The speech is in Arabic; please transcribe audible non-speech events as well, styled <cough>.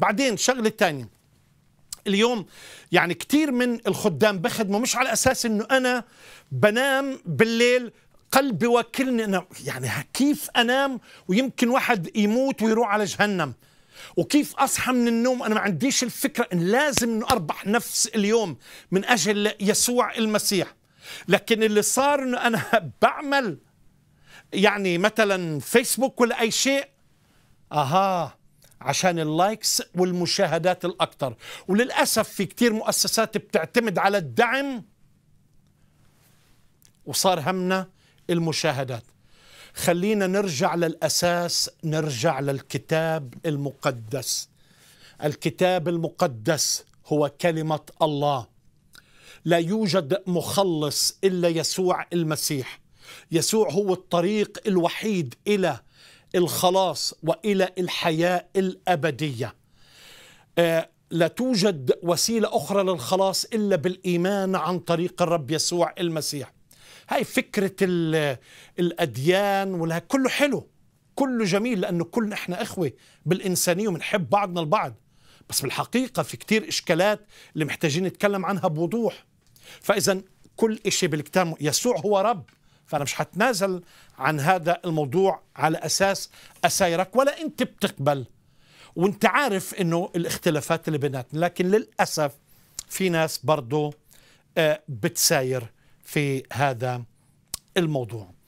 بعدين شغلة تانية اليوم يعني كثير من الخدام بخدموا مش على أساس أنه أنا بنام بالليل قلبي وكلني أنا يعني كيف أنام ويمكن واحد يموت ويروح على جهنم وكيف اصحى من النوم انا ما عنديش الفكره ان لازم انه اربح نفس اليوم من اجل يسوع المسيح لكن اللي صار انه انا <laughs> بعمل يعني مثلا فيسبوك ولا اي شيء اها عشان اللايكس والمشاهدات الأكثر وللأسف في كتير مؤسسات بتعتمد على الدعم وصار همنا المشاهدات خلينا نرجع للأساس نرجع للكتاب المقدس الكتاب المقدس هو كلمة الله لا يوجد مخلص إلا يسوع المسيح يسوع هو الطريق الوحيد إلى الخلاص والى الحياه الابديه آه، لا توجد وسيله اخرى للخلاص الا بالايمان عن طريق الرب يسوع المسيح هاي فكره الاديان ولها كله حلو كله جميل لانه كلنا احنا اخوه بالانسانيه وبنحب بعضنا البعض بس بالحقيقه في كتير اشكالات اللي محتاجين نتكلم عنها بوضوح فاذا كل شيء بالكتاب يسوع هو رب فأنا مش هتنازل عن هذا الموضوع على أساس أسايرك ولا أنت بتقبل وأنت عارف أنه الاختلافات اللي بيناتنا لكن للأسف في ناس برضو آه، بتساير في هذا الموضوع